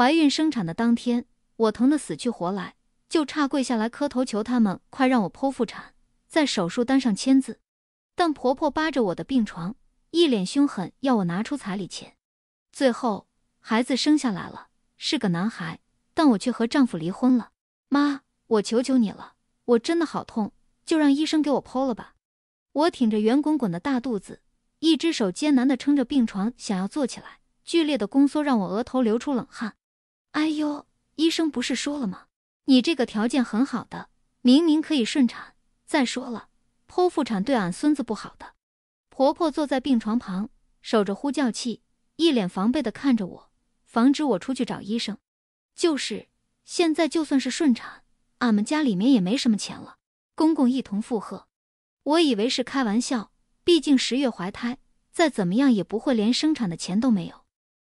怀孕生产的当天，我疼得死去活来，就差跪下来磕头求他们快让我剖腹产，在手术单上签字。但婆婆扒着我的病床，一脸凶狠，要我拿出彩礼钱。最后孩子生下来了，是个男孩，但我却和丈夫离婚了。妈，我求求你了，我真的好痛，就让医生给我剖了吧。我挺着圆滚滚的大肚子，一只手艰难的撑着病床，想要坐起来，剧烈的宫缩让我额头流出冷汗。哎呦，医生不是说了吗？你这个条件很好的，明明可以顺产。再说了，剖腹产对俺孙子不好。的婆婆坐在病床旁，守着呼叫器，一脸防备的看着我，防止我出去找医生。就是现在，就算是顺产，俺们家里面也没什么钱了。公公一同附和。我以为是开玩笑，毕竟十月怀胎，再怎么样也不会连生产的钱都没有。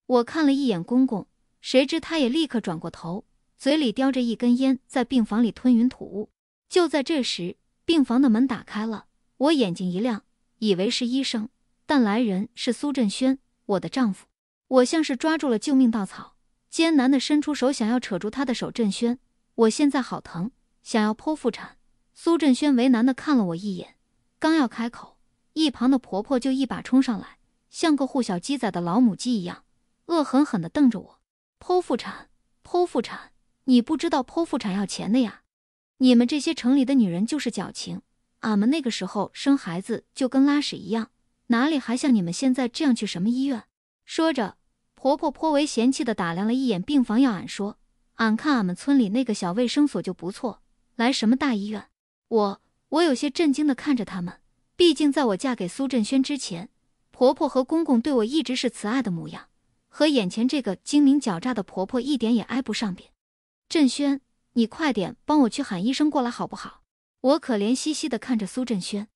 我看了一眼公公。谁知他也立刻转过头，嘴里叼着一根烟，在病房里吞云吐雾。就在这时，病房的门打开了，我眼睛一亮，以为是医生，但来人是苏振轩，我的丈夫。我像是抓住了救命稻草，艰难地伸出手想要扯住他的手。振轩，我现在好疼，想要剖腹产。苏振轩为难地看了我一眼，刚要开口，一旁的婆婆就一把冲上来，像个护小鸡仔的老母鸡一样，恶狠狠地瞪着我。剖腹产，剖腹产，你不知道剖腹产要钱的呀？你们这些城里的女人就是矫情。俺们那个时候生孩子就跟拉屎一样，哪里还像你们现在这样去什么医院？说着，婆婆颇为嫌弃的打量了一眼病房，要俺说，俺看俺们村里那个小卫生所就不错，来什么大医院？我我有些震惊的看着他们，毕竟在我嫁给苏振轩之前，婆婆和公公对我一直是慈爱的模样。和眼前这个精明狡诈的婆婆一点也挨不上边。振轩，你快点帮我去喊医生过来好不好？我可怜兮兮地看着苏振轩，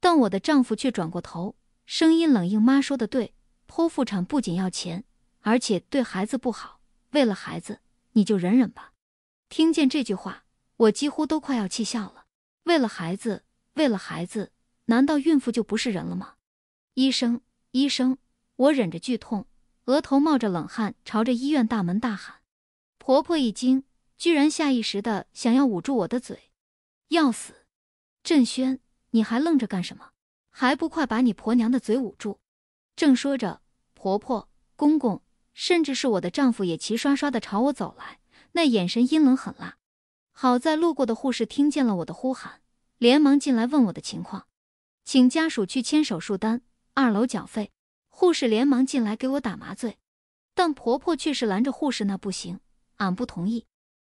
但我的丈夫却转过头，声音冷硬：“妈说的对，剖腹产不仅要钱，而且对孩子不好。为了孩子，你就忍忍吧。”听见这句话，我几乎都快要气笑了。为了孩子，为了孩子，难道孕妇就不是人了吗？医生，医生，我忍着剧痛。额头冒着冷汗，朝着医院大门大喊：“婆婆！”一惊，居然下意识的想要捂住我的嘴。要死！振轩，你还愣着干什么？还不快把你婆娘的嘴捂住！正说着，婆婆、公公，甚至是我的丈夫，也齐刷刷的朝我走来，那眼神阴冷狠辣。好在路过的护士听见了我的呼喊，连忙进来问我的情况，请家属去签手术单，二楼缴费。护士连忙进来给我打麻醉，但婆婆却是拦着护士，那不行，俺不同意。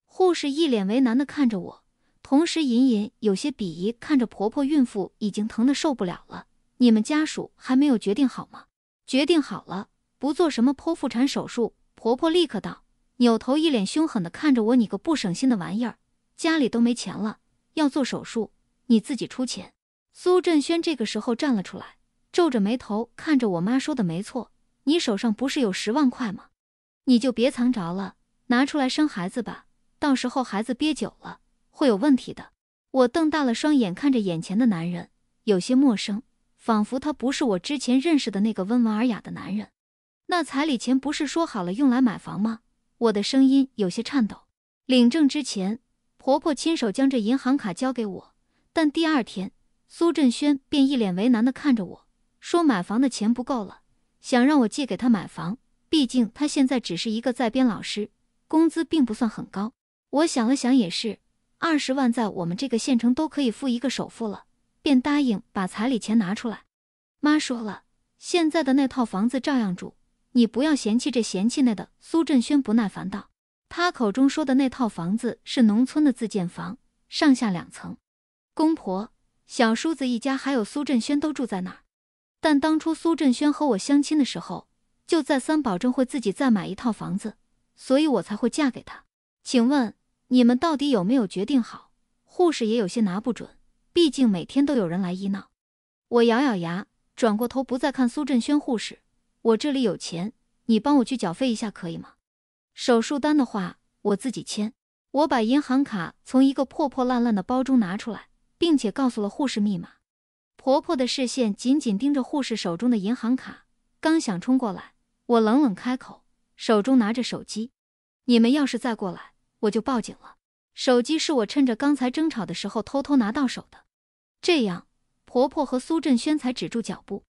护士一脸为难的看着我，同时隐隐有些鄙夷看着婆婆。孕妇已经疼得受不了了，你们家属还没有决定好吗？决定好了，不做什么剖腹产手术。婆婆立刻道，扭头一脸凶狠的看着我：“你个不省心的玩意儿，家里都没钱了，要做手术你自己出钱。”苏振轩这个时候站了出来。皱着眉头看着我妈说的没错，你手上不是有十万块吗？你就别藏着了，拿出来生孩子吧，到时候孩子憋久了会有问题的。我瞪大了双眼看着眼前的男人，有些陌生，仿佛他不是我之前认识的那个温文尔雅的男人。那彩礼钱不是说好了用来买房吗？我的声音有些颤抖。领证之前，婆婆亲手将这银行卡交给我，但第二天苏振轩便一脸为难的看着我。说买房的钱不够了，想让我借给他买房。毕竟他现在只是一个在编老师，工资并不算很高。我想了想也是，二十万在我们这个县城都可以付一个首付了，便答应把彩礼钱拿出来。妈说了，现在的那套房子照样住，你不要嫌弃这嫌弃那的。苏振轩不耐烦道：“他口中说的那套房子是农村的自建房，上下两层，公婆、小叔子一家还有苏振轩都住在那儿。”但当初苏振轩和我相亲的时候，就再三保证会自己再买一套房子，所以我才会嫁给他。请问你们到底有没有决定好？护士也有些拿不准，毕竟每天都有人来医闹。我咬咬牙，转过头不再看苏振轩。护士，我这里有钱，你帮我去缴费一下可以吗？手术单的话，我自己签。我把银行卡从一个破破烂烂的包中拿出来，并且告诉了护士密码。婆婆的视线紧紧盯着护士手中的银行卡，刚想冲过来，我冷冷开口：“手中拿着手机，你们要是再过来，我就报警了。”手机是我趁着刚才争吵的时候偷偷拿到手的。这样，婆婆和苏振轩才止住脚步。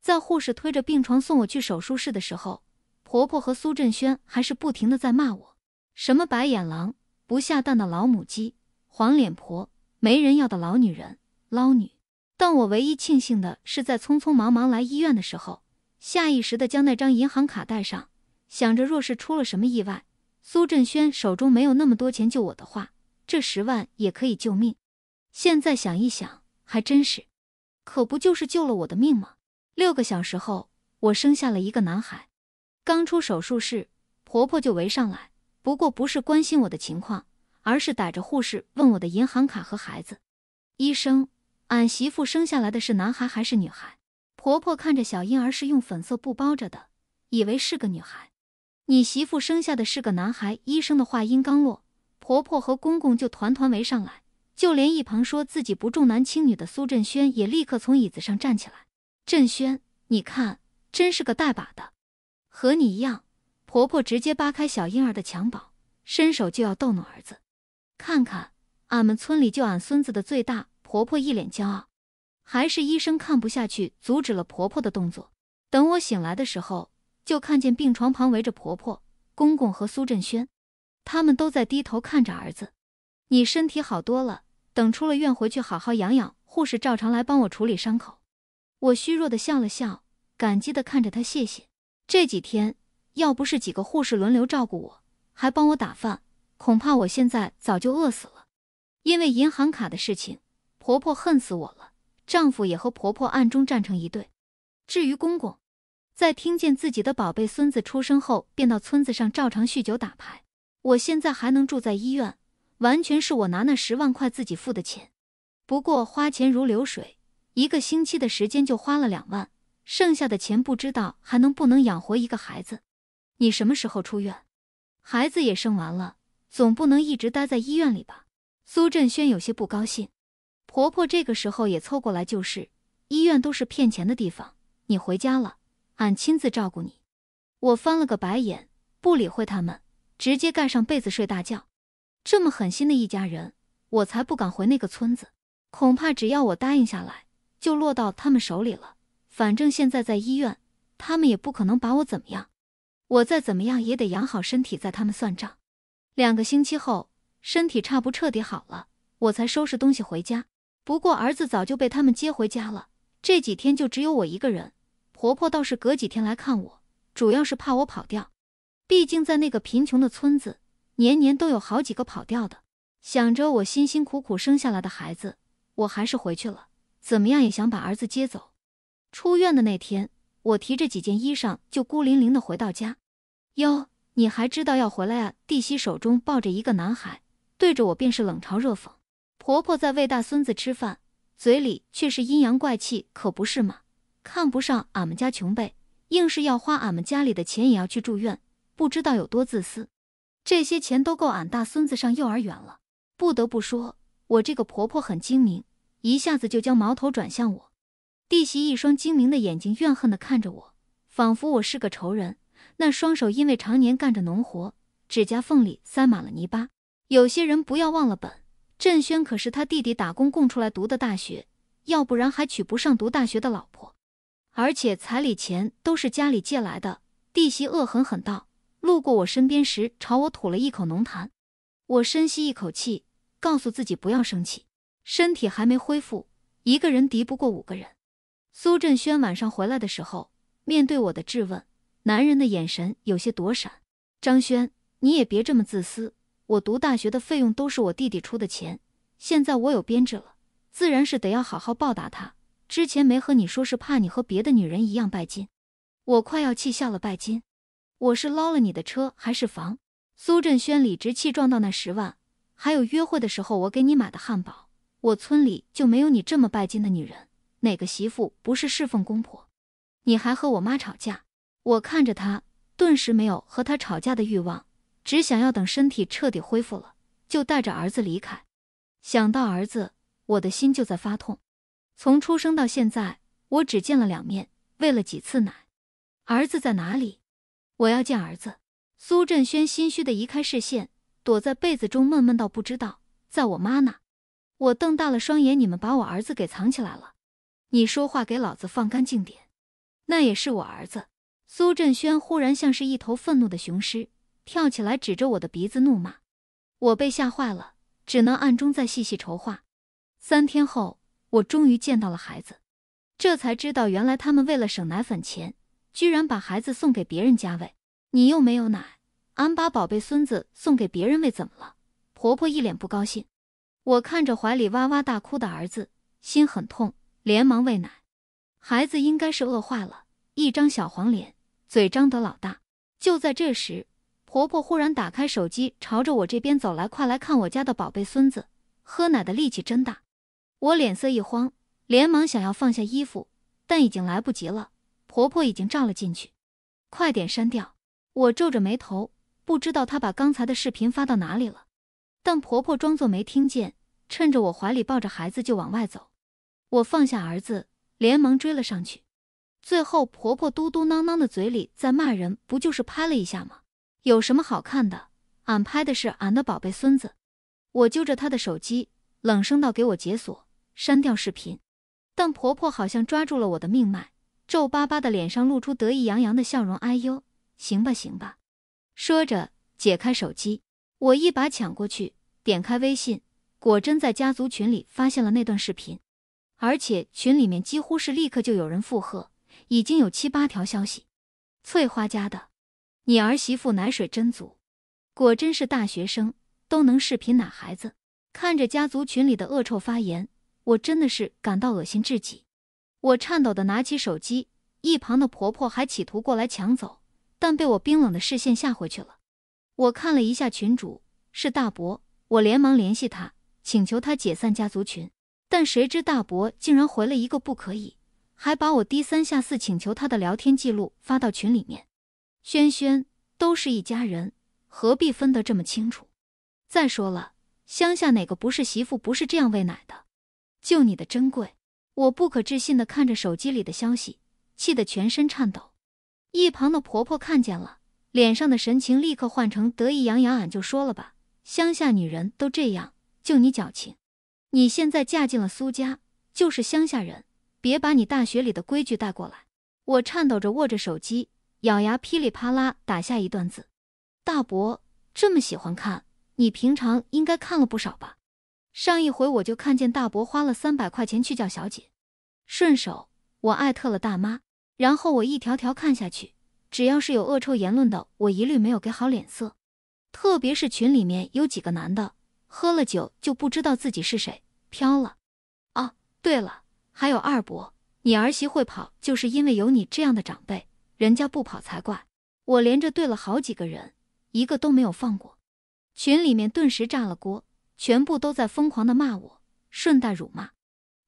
在护士推着病床送我去手术室的时候，婆婆和苏振轩还是不停的在骂我：“什么白眼狼、不下蛋的老母鸡、黄脸婆、没人要的老女人、捞女。”但我唯一庆幸的是，在匆匆忙忙来医院的时候，下意识的将那张银行卡带上，想着若是出了什么意外，苏振轩手中没有那么多钱救我的话，这十万也可以救命。现在想一想，还真是，可不就是救了我的命吗？六个小时后，我生下了一个男孩。刚出手术室，婆婆就围上来，不过不是关心我的情况，而是逮着护士问我的银行卡和孩子。医生。俺媳妇生下来的是男孩还是女孩？婆婆看着小婴儿是用粉色布包着的，以为是个女孩。你媳妇生下的是个男孩。医生的话音刚落，婆婆和公公就团团围上来，就连一旁说自己不重男轻女的苏振轩也立刻从椅子上站起来。振轩，你看，真是个带把的，和你一样。婆婆直接扒开小婴儿的襁褓，伸手就要逗弄儿子，看看，俺们村里就俺孙子的最大。婆婆一脸骄傲，还是医生看不下去，阻止了婆婆的动作。等我醒来的时候，就看见病床旁围着婆婆、公公和苏振轩，他们都在低头看着儿子。你身体好多了，等出了院回去好好养养。护士照常来帮我处理伤口。我虚弱的笑了笑，感激的看着他，谢谢。这几天要不是几个护士轮流照顾我，还帮我打饭，恐怕我现在早就饿死了。因为银行卡的事情。婆婆恨死我了，丈夫也和婆婆暗中站成一对。至于公公，在听见自己的宝贝孙子出生后，便到村子上照常酗酒打牌。我现在还能住在医院，完全是我拿那十万块自己付的钱。不过花钱如流水，一个星期的时间就花了两万，剩下的钱不知道还能不能养活一个孩子。你什么时候出院？孩子也生完了，总不能一直待在医院里吧？苏振轩有些不高兴。婆婆这个时候也凑过来，就是，医院都是骗钱的地方。你回家了，俺亲自照顾你。我翻了个白眼，不理会他们，直接盖上被子睡大觉。这么狠心的一家人，我才不敢回那个村子。恐怕只要我答应下来，就落到他们手里了。反正现在在医院，他们也不可能把我怎么样。我再怎么样也得养好身体，再他们算账。两个星期后，身体差不彻底好了，我才收拾东西回家。不过儿子早就被他们接回家了，这几天就只有我一个人。婆婆倒是隔几天来看我，主要是怕我跑掉。毕竟在那个贫穷的村子，年年都有好几个跑掉的。想着我辛辛苦苦生下来的孩子，我还是回去了。怎么样也想把儿子接走。出院的那天，我提着几件衣裳就孤零零的回到家。哟，你还知道要回来啊？弟媳手中抱着一个男孩，对着我便是冷嘲热讽。婆婆在喂大孙子吃饭，嘴里却是阴阳怪气，可不是吗？看不上俺们家穷呗，硬是要花俺们家里的钱也要去住院，不知道有多自私。这些钱都够俺大孙子上幼儿园了。不得不说，我这个婆婆很精明，一下子就将矛头转向我。弟媳一双精明的眼睛怨恨的看着我，仿佛我是个仇人。那双手因为常年干着农活，指甲缝里塞满了泥巴。有些人不要忘了本。振轩可是他弟弟打工供出来读的大学，要不然还娶不上读大学的老婆。而且彩礼钱都是家里借来的。弟媳恶狠狠道：“路过我身边时，朝我吐了一口浓痰。”我深吸一口气，告诉自己不要生气，身体还没恢复，一个人敌不过五个人。苏振轩晚上回来的时候，面对我的质问，男人的眼神有些躲闪。张轩，你也别这么自私。我读大学的费用都是我弟弟出的钱，现在我有编制了，自然是得要好好报答他。之前没和你说是怕你和别的女人一样拜金，我快要气笑了拜金。我是捞了你的车还是房？苏振轩理直气壮到那十万，还有约会的时候我给你买的汉堡。我村里就没有你这么拜金的女人，哪个媳妇不是侍奉公婆？你还和我妈吵架？我看着他，顿时没有和他吵架的欲望。”只想要等身体彻底恢复了，就带着儿子离开。想到儿子，我的心就在发痛。从出生到现在，我只见了两面，喂了几次奶。儿子在哪里？我要见儿子。苏振轩心虚的移开视线，躲在被子中闷闷道：“不知道。在我妈那，我瞪大了双眼。你们把我儿子给藏起来了？你说话给老子放干净点。那也是我儿子。苏振轩忽然像是一头愤怒的雄狮。跳起来指着我的鼻子怒骂，我被吓坏了，只能暗中再细细筹划。三天后，我终于见到了孩子，这才知道原来他们为了省奶粉钱，居然把孩子送给别人家喂。你又没有奶，俺把宝贝孙子送给别人喂怎么了？婆婆一脸不高兴。我看着怀里哇哇大哭的儿子，心很痛，连忙喂奶。孩子应该是饿坏了，一张小黄脸，嘴张得老大。就在这时。婆婆忽然打开手机，朝着我这边走来，快来看我家的宝贝孙子，喝奶的力气真大。我脸色一慌，连忙想要放下衣服，但已经来不及了，婆婆已经照了进去。快点删掉！我皱着眉头，不知道她把刚才的视频发到哪里了。但婆婆装作没听见，趁着我怀里抱着孩子就往外走。我放下儿子，连忙追了上去。最后婆婆嘟嘟囔囔的嘴里在骂人，不就是拍了一下吗？有什么好看的？俺拍的是俺的宝贝孙子。我揪着他的手机，冷声道：“给我解锁，删掉视频。”但婆婆好像抓住了我的命脉，皱巴巴的脸上露出得意洋洋的笑容。“哎呦，行吧行吧。”说着解开手机，我一把抢过去，点开微信，果真在家族群里发现了那段视频，而且群里面几乎是立刻就有人附和，已经有七八条消息。翠花家的。你儿媳妇奶水真足，果真是大学生都能视频奶孩子。看着家族群里的恶臭发言，我真的是感到恶心至极。我颤抖的拿起手机，一旁的婆婆还企图过来抢走，但被我冰冷的视线吓回去了。我看了一下群主是大伯，我连忙联系他，请求他解散家族群。但谁知大伯竟然回了一个不可以，还把我低三下四请求他的聊天记录发到群里面。轩轩都是一家人，何必分得这么清楚？再说了，乡下哪个不是媳妇不是这样喂奶的？就你的珍贵，我不可置信的看着手机里的消息，气得全身颤抖。一旁的婆婆看见了，脸上的神情立刻换成得意洋洋。俺就说了吧，乡下女人都这样，就你矫情。你现在嫁进了苏家，就是乡下人，别把你大学里的规矩带过来。我颤抖着握着手机。咬牙噼里啪啦打下一段字，大伯这么喜欢看，你平常应该看了不少吧？上一回我就看见大伯花了三百块钱去叫小姐，顺手我艾特了大妈，然后我一条条看下去，只要是有恶臭言论的，我一律没有给好脸色。特别是群里面有几个男的喝了酒就不知道自己是谁，飘了。哦，对了，还有二伯，你儿媳会跑就是因为有你这样的长辈。人家不跑才怪！我连着对了好几个人，一个都没有放过。群里面顿时炸了锅，全部都在疯狂的骂我，顺带辱骂。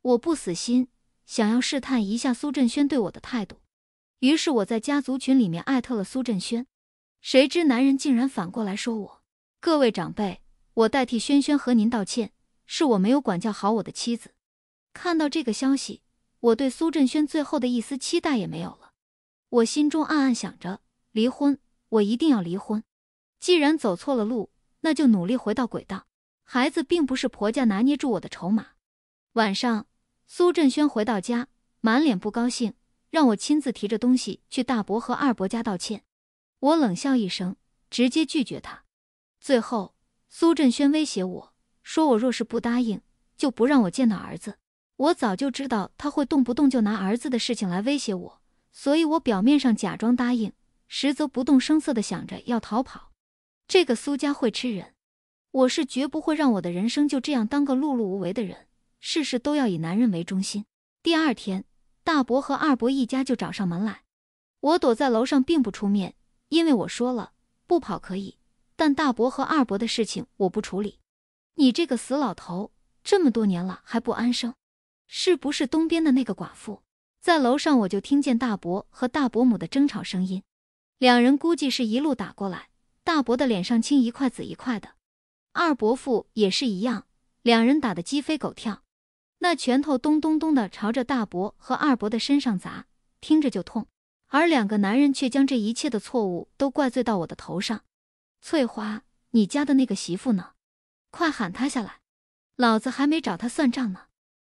我不死心，想要试探一下苏振轩对我的态度，于是我在家族群里面艾特了苏振轩。谁知男人竟然反过来说我：“各位长辈，我代替轩轩和您道歉，是我没有管教好我的妻子。”看到这个消息，我对苏振轩最后的一丝期待也没有了。我心中暗暗想着：离婚，我一定要离婚。既然走错了路，那就努力回到轨道。孩子并不是婆家拿捏住我的筹码。晚上，苏振轩回到家，满脸不高兴，让我亲自提着东西去大伯和二伯家道歉。我冷笑一声，直接拒绝他。最后，苏振轩威胁我说：“我若是不答应，就不让我见到儿子。”我早就知道他会动不动就拿儿子的事情来威胁我。所以，我表面上假装答应，实则不动声色的想着要逃跑。这个苏家会吃人，我是绝不会让我的人生就这样当个碌碌无为的人，事事都要以男人为中心。第二天，大伯和二伯一家就找上门来，我躲在楼上并不出面，因为我说了，不跑可以，但大伯和二伯的事情我不处理。你这个死老头，这么多年了还不安生，是不是东边的那个寡妇？在楼上，我就听见大伯和大伯母的争吵声音，两人估计是一路打过来。大伯的脸上青一块紫一块的，二伯父也是一样，两人打得鸡飞狗跳，那拳头咚咚咚的朝着大伯和二伯的身上砸，听着就痛。而两个男人却将这一切的错误都怪罪到我的头上。翠花，你家的那个媳妇呢？快喊她下来，老子还没找她算账呢。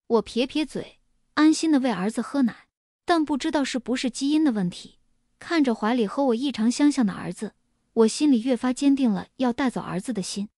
我撇撇嘴。安心的喂儿子喝奶，但不知道是不是基因的问题，看着怀里和我异常相像的儿子，我心里越发坚定了要带走儿子的心。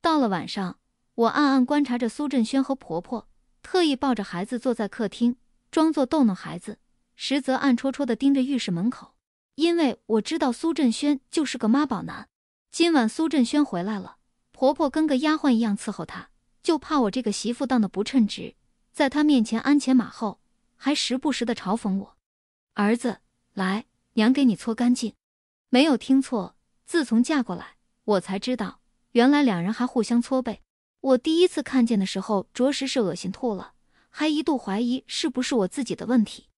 到了晚上，我暗暗观察着苏振轩和婆婆，特意抱着孩子坐在客厅，装作逗弄孩子，实则暗戳戳地盯着浴室门口，因为我知道苏振轩就是个妈宝男。今晚苏振轩回来了，婆婆跟个丫鬟一样伺候他，就怕我这个媳妇当的不称职。在他面前鞍前马后，还时不时的嘲讽我。儿子，来，娘给你搓干净。没有听错，自从嫁过来，我才知道原来两人还互相搓背。我第一次看见的时候，着实是恶心吐了，还一度怀疑是不是我自己的问题。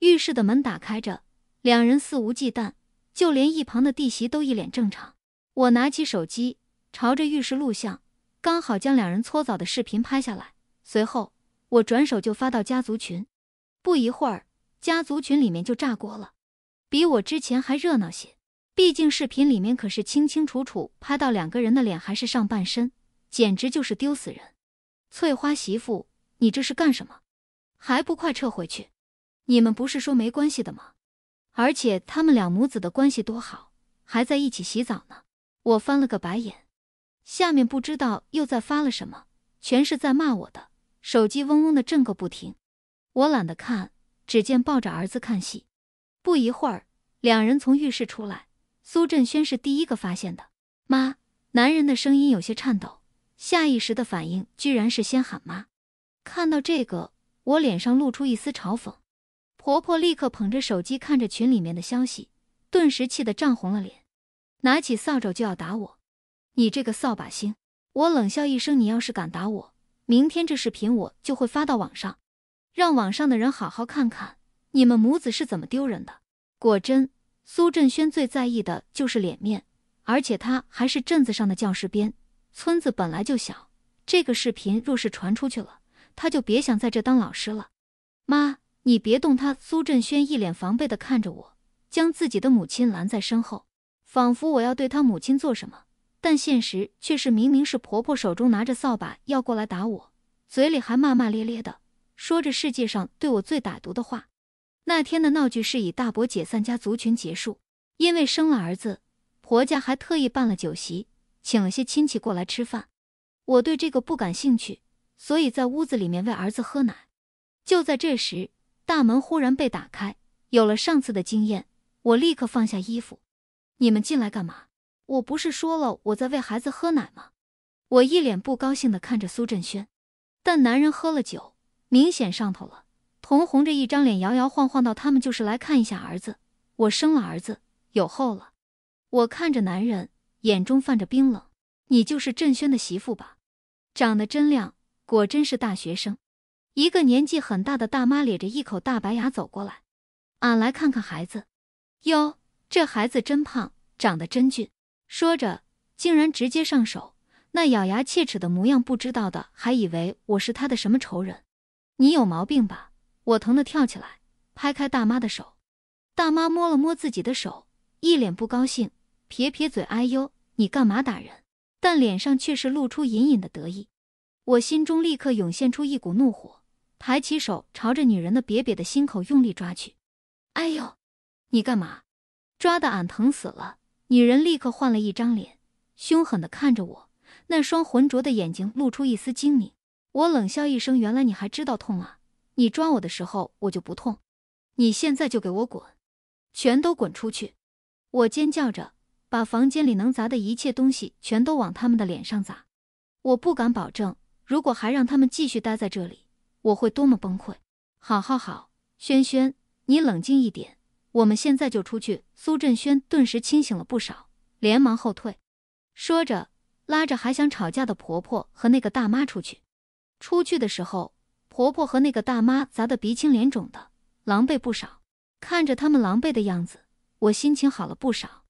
浴室的门打开着，两人肆无忌惮，就连一旁的弟媳都一脸正常。我拿起手机，朝着浴室录像，刚好将两人搓澡的视频拍下来。随后。我转手就发到家族群，不一会儿家族群里面就炸锅了，比我之前还热闹些。毕竟视频里面可是清清楚楚拍到两个人的脸还是上半身，简直就是丢死人！翠花媳妇，你这是干什么？还不快撤回去！你们不是说没关系的吗？而且他们两母子的关系多好，还在一起洗澡呢！我翻了个白眼，下面不知道又在发了什么，全是在骂我的。手机嗡嗡的震个不停，我懒得看，只见抱着儿子看戏。不一会儿，两人从浴室出来，苏振轩是第一个发现的。妈，男人的声音有些颤抖，下意识的反应居然是先喊妈。看到这个，我脸上露出一丝嘲讽。婆婆立刻捧着手机看着群里面的消息，顿时气得涨红了脸，拿起扫帚就要打我。你这个扫把星！我冷笑一声：“你要是敢打我！”明天这视频我就会发到网上，让网上的人好好看看你们母子是怎么丢人的。果真，苏振轩最在意的就是脸面，而且他还是镇子上的教师编，村子本来就小，这个视频若是传出去了，他就别想在这当老师了。妈，你别动他！苏振轩一脸防备的看着我，将自己的母亲拦在身后，仿佛我要对他母亲做什么。但现实却是，明明是婆婆手中拿着扫把要过来打我，嘴里还骂骂咧咧的，说着世界上对我最歹毒的话。那天的闹剧是以大伯解散家族群结束，因为生了儿子，婆家还特意办了酒席，请了些亲戚过来吃饭。我对这个不感兴趣，所以在屋子里面喂儿子喝奶。就在这时，大门忽然被打开，有了上次的经验，我立刻放下衣服：“你们进来干嘛？”我不是说了我在喂孩子喝奶吗？我一脸不高兴的看着苏振轩，但男人喝了酒，明显上头了，红红着一张脸摇摇晃晃到他们就是来看一下儿子。我生了儿子，有后了。我看着男人，眼中泛着冰冷。你就是振轩的媳妇吧？长得真亮，果真是大学生。一个年纪很大的大妈咧着一口大白牙走过来，俺来看看孩子。哟，这孩子真胖，长得真俊。说着，竟然直接上手，那咬牙切齿的模样，不知道的还以为我是他的什么仇人。你有毛病吧？我疼的跳起来，拍开大妈的手。大妈摸了摸自己的手，一脸不高兴，撇撇嘴：“哎呦，你干嘛打人？”但脸上却是露出隐隐的得意。我心中立刻涌现出一股怒火，抬起手朝着女人的瘪瘪的心口用力抓去。“哎呦，你干嘛？抓的俺疼死了。”女人立刻换了一张脸，凶狠的看着我，那双浑浊的眼睛露出一丝精明。我冷笑一声：“原来你还知道痛啊！你抓我的时候我就不痛，你现在就给我滚，全都滚出去！”我尖叫着，把房间里能砸的一切东西全都往他们的脸上砸。我不敢保证，如果还让他们继续待在这里，我会多么崩溃。好好好，轩轩，你冷静一点。我们现在就出去。苏振轩顿时清醒了不少，连忙后退，说着拉着还想吵架的婆婆和那个大妈出去。出去的时候，婆婆和那个大妈砸得鼻青脸肿的，狼狈不少。看着他们狼狈的样子，我心情好了不少。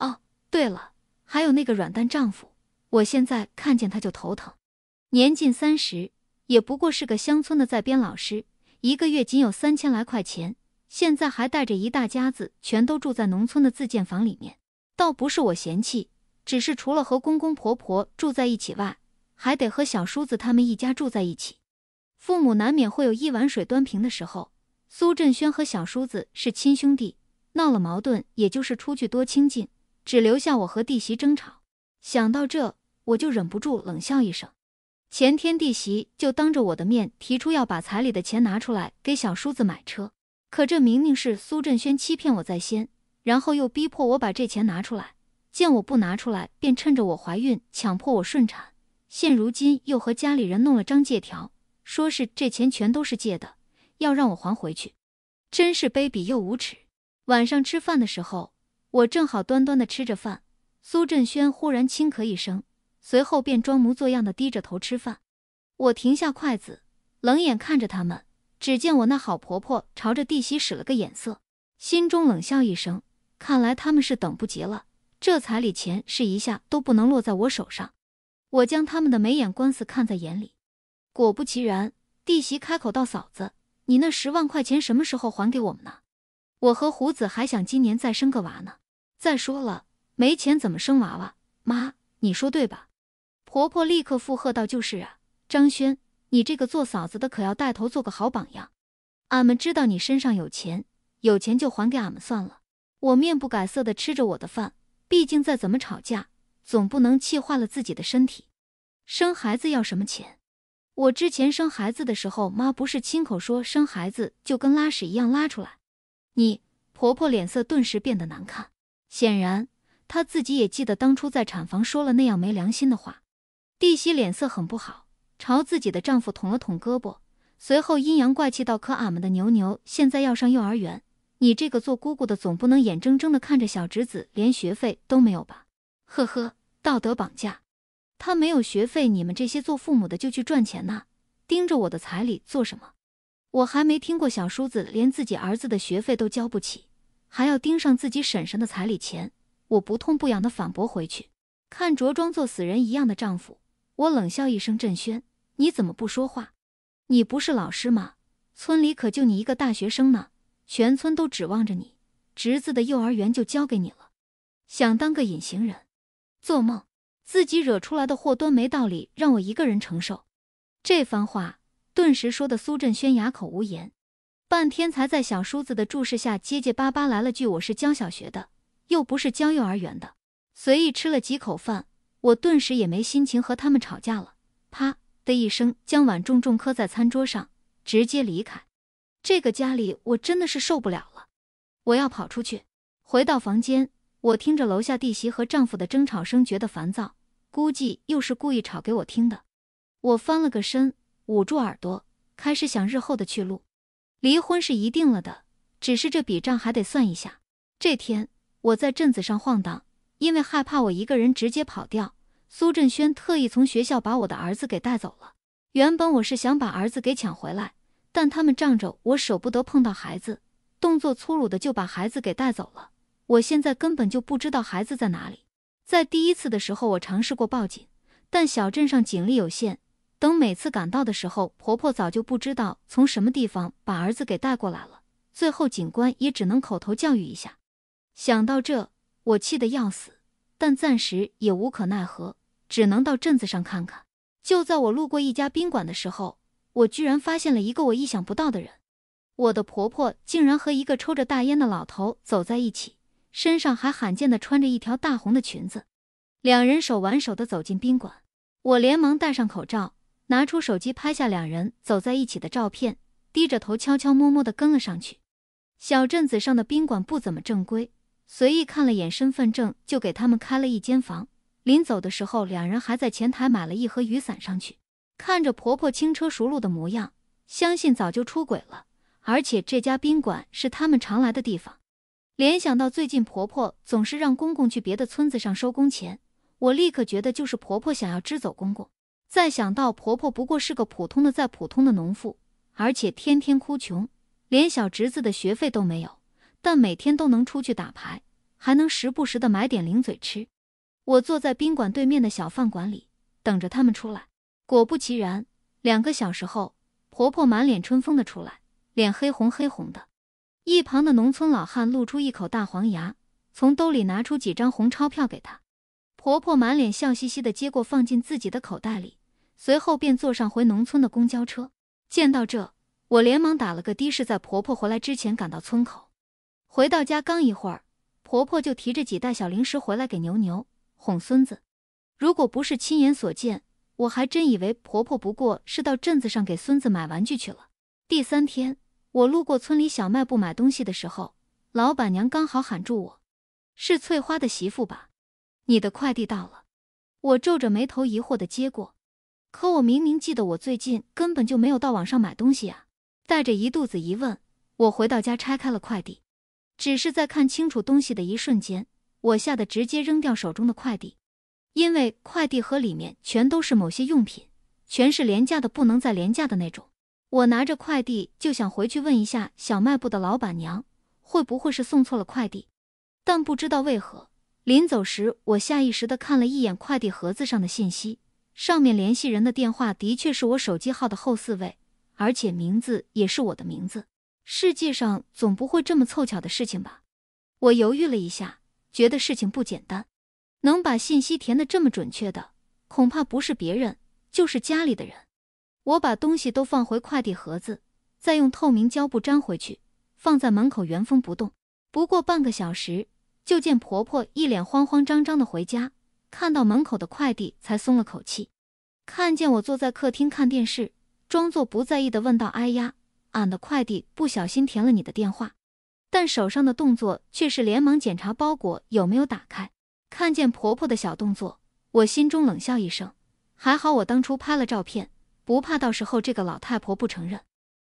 哦，对了，还有那个软蛋丈夫，我现在看见他就头疼。年近三十，也不过是个乡村的在编老师，一个月仅有三千来块钱。现在还带着一大家子，全都住在农村的自建房里面。倒不是我嫌弃，只是除了和公公婆婆住在一起外，还得和小叔子他们一家住在一起。父母难免会有一碗水端平的时候。苏振轩和小叔子是亲兄弟，闹了矛盾，也就是出去多亲近，只留下我和弟媳争吵。想到这，我就忍不住冷笑一声。前天弟媳就当着我的面提出要把彩礼的钱拿出来给小叔子买车。可这明明是苏振轩欺骗我在先，然后又逼迫我把这钱拿出来，见我不拿出来，便趁着我怀孕强迫我顺产，现如今又和家里人弄了张借条，说是这钱全都是借的，要让我还回去，真是卑鄙又无耻。晚上吃饭的时候，我正好端端的吃着饭，苏振轩忽然轻咳一声，随后便装模作样的低着头吃饭，我停下筷子，冷眼看着他们。只见我那好婆婆朝着弟媳使了个眼色，心中冷笑一声，看来他们是等不及了，这彩礼钱是一下都不能落在我手上。我将他们的眉眼官司看在眼里，果不其然，弟媳开口道：“嫂子，你那十万块钱什么时候还给我们呢？我和胡子还想今年再生个娃呢。再说了，没钱怎么生娃娃？妈，你说对吧？”婆婆立刻附和道：“就是啊，张轩。”你这个做嫂子的可要带头做个好榜样，俺们知道你身上有钱，有钱就还给俺们算了。我面不改色的吃着我的饭，毕竟再怎么吵架，总不能气坏了自己的身体。生孩子要什么钱？我之前生孩子的时候，妈不是亲口说生孩子就跟拉屎一样拉出来。你婆婆脸色顿时变得难看，显然她自己也记得当初在产房说了那样没良心的话。弟媳脸色很不好。朝自己的丈夫捅了捅胳膊，随后阴阳怪气道：“可俺们的牛牛现在要上幼儿园，你这个做姑姑的总不能眼睁睁的看着小侄子连学费都没有吧？”呵呵，道德绑架！他没有学费，你们这些做父母的就去赚钱呐，盯着我的彩礼做什么？我还没听过小叔子连自己儿子的学费都交不起，还要盯上自己婶婶的彩礼钱。我不痛不痒的反驳回去，看着装作死人一样的丈夫，我冷笑一声，振轩。你怎么不说话？你不是老师吗？村里可就你一个大学生呢，全村都指望着你。侄子的幼儿园就交给你了。想当个隐形人？做梦！自己惹出来的祸端没道理让我一个人承受。这番话顿时说的苏振轩哑口无言，半天才在小叔子的注视下结结巴巴来了句：“我是教小学的，又不是教幼儿园的。”随意吃了几口饭，我顿时也没心情和他们吵架了。啪。的一声，将碗重重磕在餐桌上，直接离开。这个家里，我真的是受不了了。我要跑出去。回到房间，我听着楼下弟媳和丈夫的争吵声，觉得烦躁。估计又是故意吵给我听的。我翻了个身，捂住耳朵，开始想日后的去路。离婚是一定了的，只是这笔账还得算一下。这天，我在镇子上晃荡，因为害怕我一个人直接跑掉。苏振轩特意从学校把我的儿子给带走了。原本我是想把儿子给抢回来，但他们仗着我舍不得碰到孩子，动作粗鲁的就把孩子给带走了。我现在根本就不知道孩子在哪里。在第一次的时候，我尝试过报警，但小镇上警力有限。等每次赶到的时候，婆婆早就不知道从什么地方把儿子给带过来了。最后警官也只能口头教育一下。想到这，我气得要死，但暂时也无可奈何。只能到镇子上看看。就在我路过一家宾馆的时候，我居然发现了一个我意想不到的人。我的婆婆竟然和一个抽着大烟的老头走在一起，身上还罕见的穿着一条大红的裙子。两人手挽手的走进宾馆，我连忙戴上口罩，拿出手机拍下两人走在一起的照片，低着头悄悄摸摸的跟了上去。小镇子上的宾馆不怎么正规，随意看了眼身份证就给他们开了一间房。临走的时候，两人还在前台买了一盒雨伞上去。看着婆婆轻车熟路的模样，相信早就出轨了。而且这家宾馆是他们常来的地方。联想到最近婆婆总是让公公去别的村子上收工钱，我立刻觉得就是婆婆想要支走公公。再想到婆婆不过是个普通的、再普通的农妇，而且天天哭穷，连小侄子的学费都没有，但每天都能出去打牌，还能时不时的买点零嘴吃。我坐在宾馆对面的小饭馆里，等着他们出来。果不其然，两个小时后，婆婆满脸春风的出来，脸黑红黑红的。一旁的农村老汉露出一口大黄牙，从兜里拿出几张红钞票给她。婆婆满脸笑嘻嘻的接过，放进自己的口袋里，随后便坐上回农村的公交车。见到这，我连忙打了个的士，在婆婆回来之前赶到村口。回到家刚一会儿，婆婆就提着几袋小零食回来给牛牛。哄孙子，如果不是亲眼所见，我还真以为婆婆不过是到镇子上给孙子买玩具去了。第三天，我路过村里小卖部买东西的时候，老板娘刚好喊住我：“是翠花的媳妇吧？你的快递到了。”我皱着眉头，疑惑的接过。可我明明记得我最近根本就没有到网上买东西啊！带着一肚子疑问，我回到家拆开了快递。只是在看清楚东西的一瞬间。我吓得直接扔掉手中的快递，因为快递盒里面全都是某些用品，全是廉价的不能再廉价的那种。我拿着快递就想回去问一下小卖部的老板娘，会不会是送错了快递？但不知道为何，临走时我下意识的看了一眼快递盒子上的信息，上面联系人的电话的确是我手机号的后四位，而且名字也是我的名字。世界上总不会这么凑巧的事情吧？我犹豫了一下。觉得事情不简单，能把信息填的这么准确的，恐怕不是别人，就是家里的人。我把东西都放回快递盒子，再用透明胶布粘回去，放在门口原封不动。不过半个小时，就见婆婆一脸慌慌张张的回家，看到门口的快递才松了口气。看见我坐在客厅看电视，装作不在意的问道：“哎呀，俺的快递不小心填了你的电话。”但手上的动作却是连忙检查包裹有没有打开。看见婆婆的小动作，我心中冷笑一声。还好我当初拍了照片，不怕到时候这个老太婆不承认。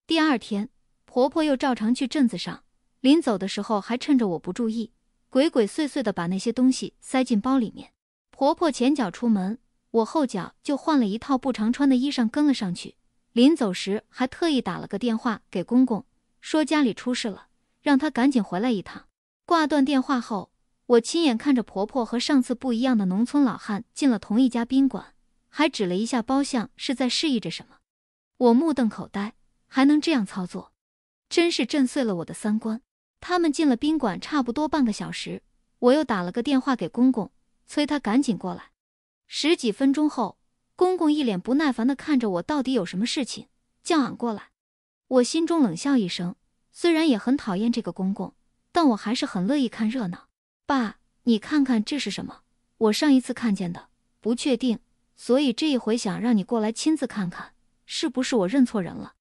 第二天，婆婆又照常去镇子上，临走的时候还趁着我不注意，鬼鬼祟祟地把那些东西塞进包里面。婆婆前脚出门，我后脚就换了一套不常穿的衣裳跟了上去。临走时还特意打了个电话给公公，说家里出事了。让她赶紧回来一趟。挂断电话后，我亲眼看着婆婆和上次不一样的农村老汉进了同一家宾馆，还指了一下包厢，是在示意着什么。我目瞪口呆，还能这样操作，真是震碎了我的三观。他们进了宾馆差不多半个小时，我又打了个电话给公公，催他赶紧过来。十几分钟后，公公一脸不耐烦地看着我，到底有什么事情叫俺过来？我心中冷笑一声。虽然也很讨厌这个公公，但我还是很乐意看热闹。爸，你看看这是什么？我上一次看见的，不确定，所以这一回想让你过来亲自看看，是不是我认错人了？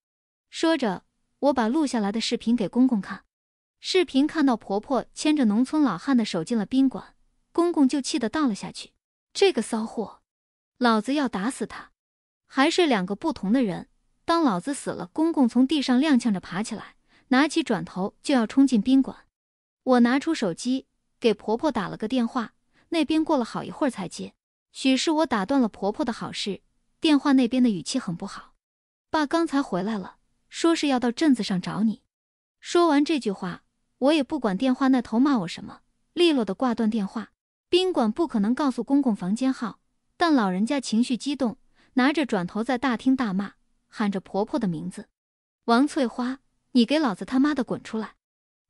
说着，我把录下来的视频给公公看。视频看到婆婆牵着农村老汉的手进了宾馆，公公就气得倒了下去。这个骚货，老子要打死他！还是两个不同的人，当老子死了，公公从地上踉跄着爬起来。拿起，转头就要冲进宾馆。我拿出手机给婆婆打了个电话，那边过了好一会儿才接。许是我打断了婆婆的好事，电话那边的语气很不好。爸刚才回来了，说是要到镇子上找你。说完这句话，我也不管电话那头骂我什么，利落的挂断电话。宾馆不可能告诉公公房间号，但老人家情绪激动，拿着转头在大厅大骂，喊着婆婆的名字，王翠花。你给老子他妈的滚出来！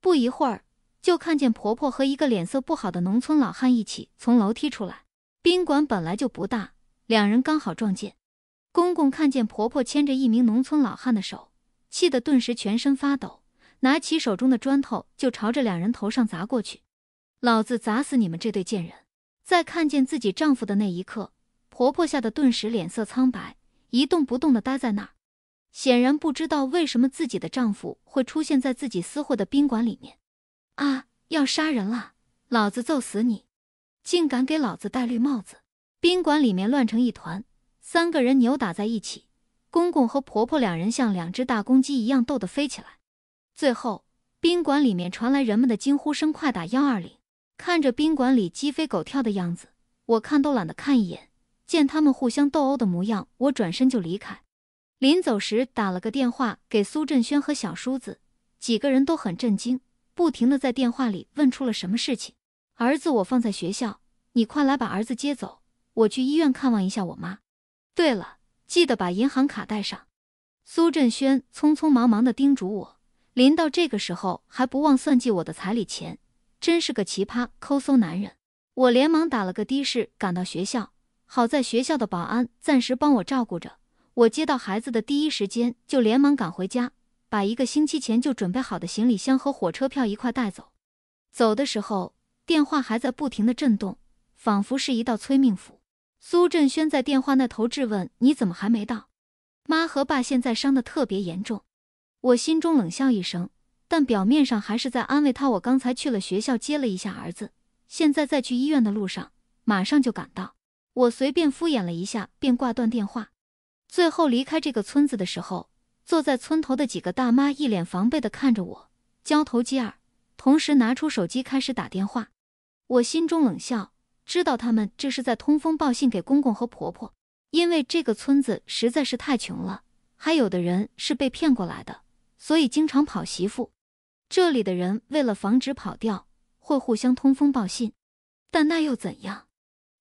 不一会儿，就看见婆婆和一个脸色不好的农村老汉一起从楼梯出来。宾馆本来就不大，两人刚好撞见。公公看见婆婆牵着一名农村老汉的手，气得顿时全身发抖，拿起手中的砖头就朝着两人头上砸过去：“老子砸死你们这对贱人！”在看见自己丈夫的那一刻，婆婆吓得顿时脸色苍白，一动不动地呆在那儿。显然不知道为什么自己的丈夫会出现在自己私会的宾馆里面，啊！要杀人了，老子揍死你！竟敢给老子戴绿帽子！宾馆里面乱成一团，三个人扭打在一起，公公和婆婆两人像两只大公鸡一样斗得飞起来。最后，宾馆里面传来人们的惊呼声：“快打幺二零！”看着宾馆里鸡飞狗跳的样子，我看都懒得看一眼。见他们互相斗殴的模样，我转身就离开。临走时，打了个电话给苏振轩和小叔子，几个人都很震惊，不停的在电话里问出了什么事情。儿子，我放在学校，你快来把儿子接走，我去医院看望一下我妈。对了，记得把银行卡带上。苏振轩匆匆忙忙的叮嘱我，临到这个时候还不忘算计我的彩礼钱，真是个奇葩抠搜男人。我连忙打了个的士赶到学校，好在学校的保安暂时帮我照顾着。我接到孩子的第一时间，就连忙赶回家，把一个星期前就准备好的行李箱和火车票一块带走。走的时候，电话还在不停的震动，仿佛是一道催命符。苏振轩在电话那头质问：“你怎么还没到？妈和爸现在伤得特别严重。”我心中冷笑一声，但表面上还是在安慰他：“我刚才去了学校接了一下儿子，现在在去医院的路上，马上就赶到。”我随便敷衍了一下，便挂断电话。最后离开这个村子的时候，坐在村头的几个大妈一脸防备的看着我，交头接耳，同时拿出手机开始打电话。我心中冷笑，知道他们这是在通风报信给公公和婆婆。因为这个村子实在是太穷了，还有的人是被骗过来的，所以经常跑媳妇。这里的人为了防止跑掉，会互相通风报信。但那又怎样？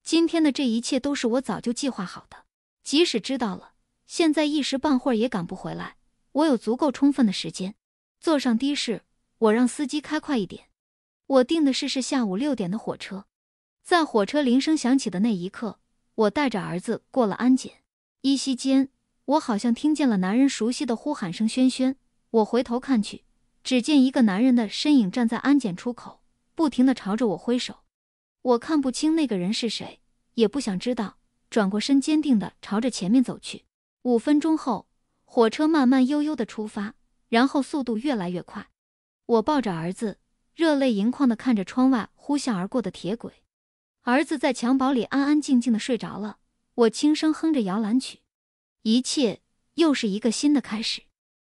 今天的这一切都是我早就计划好的，即使知道了。现在一时半会儿也赶不回来，我有足够充分的时间。坐上的士，我让司机开快一点。我订的是是下午六点的火车。在火车铃声响起的那一刻，我带着儿子过了安检。依稀间，我好像听见了男人熟悉的呼喊声：“轩轩！”我回头看去，只见一个男人的身影站在安检出口，不停的朝着我挥手。我看不清那个人是谁，也不想知道，转过身，坚定的朝着前面走去。五分钟后，火车慢慢悠悠地出发，然后速度越来越快。我抱着儿子，热泪盈眶地看着窗外呼啸而过的铁轨。儿子在襁褓里安安静静地睡着了，我轻声哼着摇篮曲，一切又是一个新的开始。